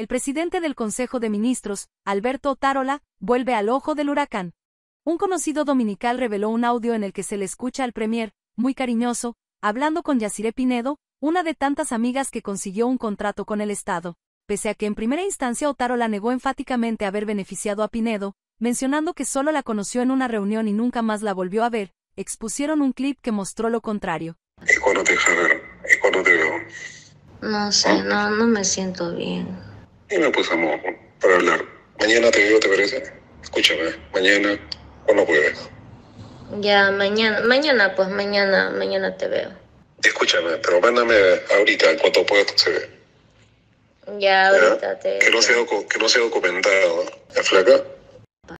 el presidente del Consejo de Ministros, Alberto Otárola, vuelve al ojo del huracán. Un conocido dominical reveló un audio en el que se le escucha al premier, muy cariñoso, hablando con Yaciré Pinedo, una de tantas amigas que consiguió un contrato con el Estado. Pese a que en primera instancia Otárola negó enfáticamente haber beneficiado a Pinedo, mencionando que solo la conoció en una reunión y nunca más la volvió a ver, expusieron un clip que mostró lo contrario. ¿Y cuándo te No sé, no, no me siento bien. Y me puse a para hablar. Mañana te veo, ¿te parece? Escúchame, mañana o no puedes. Ya, mañana, mañana, pues mañana, mañana te veo. Escúchame, pero mándame ahorita, en cuanto pueda se ve. Ya, ahorita te. veo. que no sea documentado, ¿eh? la flaca.